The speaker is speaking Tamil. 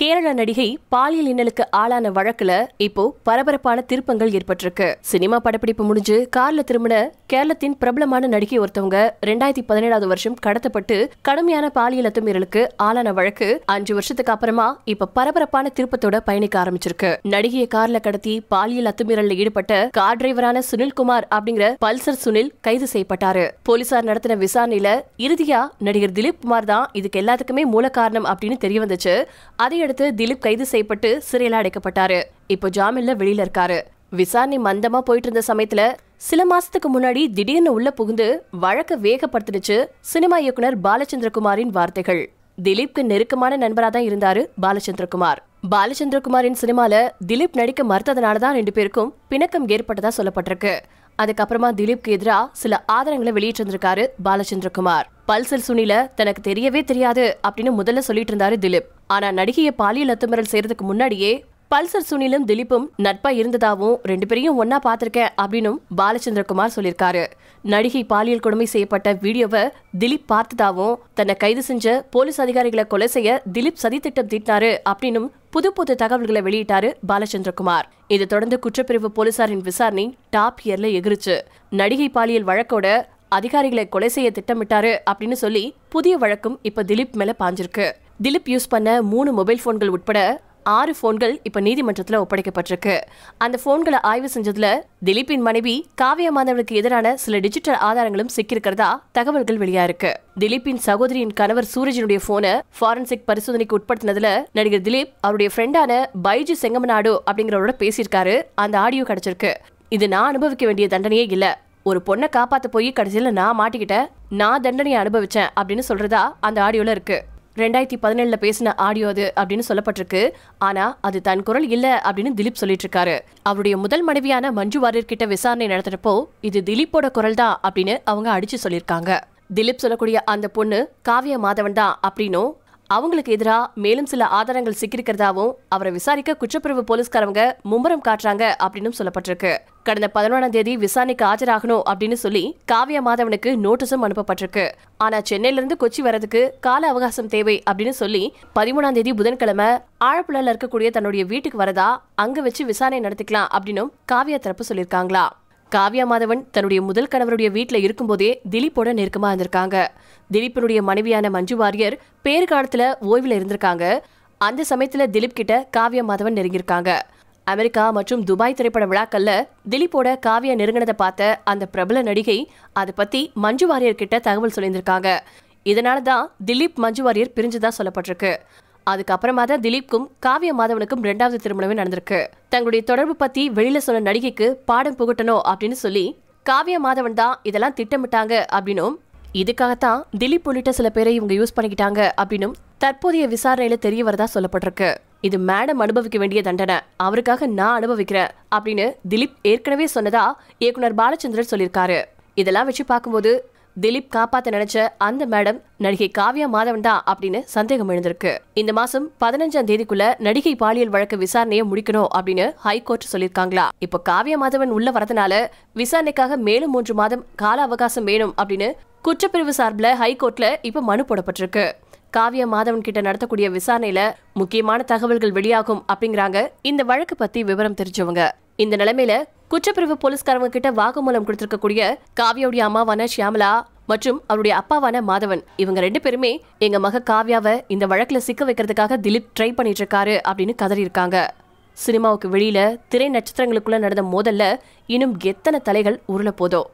கேரள நடிகை பாலியல் இன்னலுக்கு ஆளான வழக்குல இப்போ பரபரப்பான திருப்பங்கள் ஏற்பட்டிருக்கு சினிமா படப்பிடிப்பு முடிஞ்சு கார்ல திரும்பின கேரளத்தின் பிரபலமான நடிகை ஒருத்தவங்க ரெண்டாயிரத்தி பதினேழாவது வருஷம் கடத்தப்பட்டு கடுமையான பாலியல் அத்துமீறலுக்கு ஆளான வழக்கு அஞ்சு வருஷத்துக்கு அப்புறமா இப்ப பரபரப்பான திருப்பத்தோட பயணிக்க ஆரம்பிச்சிருக்கு நடிகையை கார்ல கடத்தி பாலியல் அத்துமீறல்ல ஈடுபட்ட கார் டிரைவரான சுனில்குமார் அப்படிங்கிற பல்சர் சுனில் கைது செய்யப்பட்டாரு போலீசார் நடத்தின விசாரணையில இறுதியா நடிகர் திலீப் குமார் தான் இதுக்கு எல்லாத்துக்குமே மூல காரணம் அப்படின்னு தெரிய வந்துச்சு அதே இதையடுத்து திலீப் கைது செய்யப்பட்டு சிறையில் அடைக்கப்பட்டாரு இப்போ ஜாமீன்ல வெளியில இருக்காரு விசாரணை மந்தமா போயிட்டு இருந்த சமயத்துல சில மாசத்துக்கு முன்னாடி திடீர்னு உள்ள புகுந்து வழக்க வேகப்படுத்திடுச்சு சினிமா இயக்குனர் பாலச்சந்திரகுமாரின் வார்த்தைகள் திலீப்க்கு நெருக்கமான நண்பரா தான் இருந்தாரு பாலச்சந்திரகுமார் பாலச்சந்திரகுமாரின் சினிமால திலீப் நடிக்க மறுத்ததுனாலதான் ரெண்டு பேருக்கும் பிணக்கம் ஏற்பட்டதா சொல்லப்பட்டிருக்கு அதுக்கப்புறமா திலீப்க்கு எதிரா சில ஆதாரங்களை இருந்திருக்காரு பாலச்சந்திரகுமார் பல்சல் சுனில தனக்கு தெரியவே தெரியாது அப்படின்னு முதல்ல சொல்லிட்டு இருந்தாரு திலீப் ஆனா நடிகையை பாலியல் அத்துமீறல் செய்யறதுக்கு முன்னாடியே பல்சர் சுனிலும் திலீப்பும் நட்பா இருந்ததாவும் ரெண்டு பேரையும் ஒன்னா பாத்திருக்கேன் அப்படின்னும் பாலச்சந்திரகுமார் சொல்லியிருக்காரு நடிகை பாலியல் கொடுமை செய்யப்பட்ட வீடியோவை திலீப் பார்த்ததாவும் தன்னை கைது செஞ்ச போலீஸ் அதிகாரிகளை கொலை செய்ய திலீப் சதி திட்டம் தீட்டினாரு அப்படின்னும் புது புது தகவல்களை வெளியிட்டாரு பாலச்சந்திரகுமார் இதை தொடர்ந்து குற்றப்பிரிவு போலீசாரின் விசாரணை டாப் இயர்ல எகிருச்சு நடிகை பாலியல் வழக்கோட அதிகாரிகளை கொலை செய்ய திட்டமிட்டாரு அப்படின்னு சொல்லி புதிய வழக்கும் இப்ப திலீப் மேல பாஞ்சிருக்கு திலீப் யூஸ் பண்ண மூணு மொபைல் ஃபோன்கள் உட்பட ஆறு ஃபோன்கள் இப்போ நீதிமன்றத்தில் ஒப்படைக்கப்பட்டிருக்கு அந்த ஃபோன்களை ஆய்வு செஞ்சதுல திலீப்பின் மனைவி காவிய மாதவனுக்கு எதிரான சில டிஜிட்டல் ஆதாரங்களும் சிக்கியிருக்கிறதா தகவல்கள் இருக்கு திலீப்பின் சகோதரியின் கணவர் சூரஜினுடைய போனை ஃபாரன்சிக் பரிசோதனைக்கு உட்படுத்தினதுல நடிகர் திலீப் அவருடைய ஃப்ரெண்டான பைஜு செங்கமநாடு அப்படிங்கிறவரோட பேசியிருக்காரு அந்த ஆடியோ கிடைச்சிருக்கு இது நான் அனுபவிக்க வேண்டிய தண்டனையே இல்லை ஒரு பொண்ணை காப்பாற்ற போய் கடைசியில நான் மாட்டிக்கிட்டேன் நான் தண்டனையை அனுபவிச்சேன் அப்படின்னு சொல்றதா அந்த ஆடியோல இருக்கு ரெண்டாயிரத்தி பதினேழுல பேசின ஆடியோ அது அப்படின்னு சொல்லப்பட்டிருக்கு ஆனா அது தன் குரல் இல்ல அப்படின்னு திலீப் சொல்லிட்டு இருக்காரு அவருடைய முதல் மனைவியான மஞ்சு வாரியர் கிட்ட விசாரணை நடத்துறப்போ இது திலீப்போட குரல் தான் அப்படின்னு அவங்க அடிச்சு சொல்லியிருக்காங்க திலீப் சொல்லக்கூடிய அந்த பொண்ணு காவிய மாதவன் தான் அப்படின்னும் அவங்களுக்கு எதிராக மேலும் சில ஆதாரங்கள் சிக்கிருக்கிறதாவும் அவரை விசாரிக்க குற்றப்பிரிவு போலீஸ்காரவங்க மும்முரம் காட்டுறாங்க அப்படின்னு சொல்லப்பட்டிருக்கு கடந்த பதினொன்றாம் தேதி விசாரணைக்கு ஆஜராகணும் அப்படின்னு சொல்லி காவியா மாதவனுக்கு நோட்டீஸும் அனுப்பப்பட்டிருக்கு ஆனா சென்னையில இருந்து கொச்சி வரதுக்கு கால அவகாசம் தேவை அப்படின்னு சொல்லி பதிமூணாம் தேதி புதன்கிழமை ஆழப்புழல இருக்கக்கூடிய தன்னுடைய வீட்டுக்கு வரதா அங்க வச்சு விசாரணை நடத்திக்கலாம் அப்படின்னும் காவியா தரப்பு சொல்லியிருக்காங்களா காவியா மாதவன் தன்னுடைய முதல் கணவருடைய வீட்டில் இருக்கும்போதே திலீப்போட நெருக்கமாக இருந்திருக்காங்க திலீப்பனுடைய மனைவியான மஞ்சு வாரியர் பேரு காலத்துல ஓய்வில் இருந்திருக்காங்க அந்த சமயத்தில் திலீப் கிட்ட காவியா மாதவன் நெருங்கியிருக்காங்க அமெரிக்கா மற்றும் துபாய் திரைப்பட விழாக்கள்ல திலீப்போட காவியா நெருங்கினதை பார்த்த அந்த பிரபல நடிகை அதை பத்தி மஞ்சு வாரியர் கிட்ட தகவல் சொல்லியிருந்திருக்காங்க இதனாலதான் தான் திலீப் மஞ்சு வாரியர் பிரிஞ்சதா சொல்லப்பட்டிருக்கு அதுக்கப்புறமா தான் திலீப்க்கும் காவிய மாதவனுக்கும் ரெண்டாவது திருமணமே நடந்திருக்கு தங்களுடைய தொடர்பு பத்தி வெளியில சொன்ன நடிகைக்கு பாடம் புகட்டணும் அப்படின்னு சொல்லி காவிய மாதவன் தான் இதெல்லாம் திட்டமிட்டாங்க அப்படின்னும் இதுக்காகத்தான் திலீப் உள்ளிட்ட சில பேரை இவங்க யூஸ் பண்ணிக்கிட்டாங்க அப்படின்னும் தற்போதைய விசாரணையில தெரிய வரதா சொல்லப்பட்டிருக்கு இது மேடம் அனுபவிக்க வேண்டிய தண்டனை அவருக்காக நான் அனுபவிக்கிறேன் அப்படின்னு திலீப் ஏற்கனவே சொன்னதா இயக்குனர் பாலச்சந்திரன் சொல்லியிருக்காரு இதெல்லாம் வச்சு பார்க்கும்போது திலீப் காப்பாத்த நினைச்ச அந்த மேடம் நடிகை காவ்யா மாதவன் தான் அப்படின்னு சந்தேகம் எழுந்திருக்கு இந்த மாசம் பதினஞ்சாம் தேதிக்குள்ள நடிகை பாலியல் வழக்கு விசாரணையை முடிக்கணும் அப்படின்னு ஹைகோர்ட் சொல்லியிருக்காங்களா இப்போ காவ்யா மாதவன் உள்ள வரதுனால விசாரணைக்காக மேலும் மூன்று மாதம் கால அவகாசம் வேணும் அப்படின்னு குற்றப்பிரிவு சார்பில் ஹைகோர்ட்ல இப்ப மனு போடப்பட்டிருக்கு காவிய மாதவன் கிட்ட நடத்தக்கூடிய விசாரணையில முக்கியமான தகவல்கள் வெளியாகும் அப்படிங்கிறாங்க இந்த வழக்கு பத்தி விவரம் தெரிஞ்சவங்க இந்த நிலைமையில குற்றப்பிரிவு போலீஸ்காரங்க கிட்ட வாக்குமூலம் கொடுத்திருக்கக்கூடிய காவியாவுடைய அம்மாவான ஷியாமலா மற்றும் அவருடைய அப்பாவான மாதவன் இவங்க ரெண்டு பேருமே எங்க மக காவியாவை இந்த வழக்குல சிக்க வைக்கிறதுக்காக திலீப் ட்ரை பண்ணிட்டு இருக்காரு அப்படின்னு கதறி இருக்காங்க சினிமாவுக்கு வெளியில திரை நட்சத்திரங்களுக்குள்ள நடந்த மோதல்ல இன்னும் எத்தனை தலைகள் உருள போதோ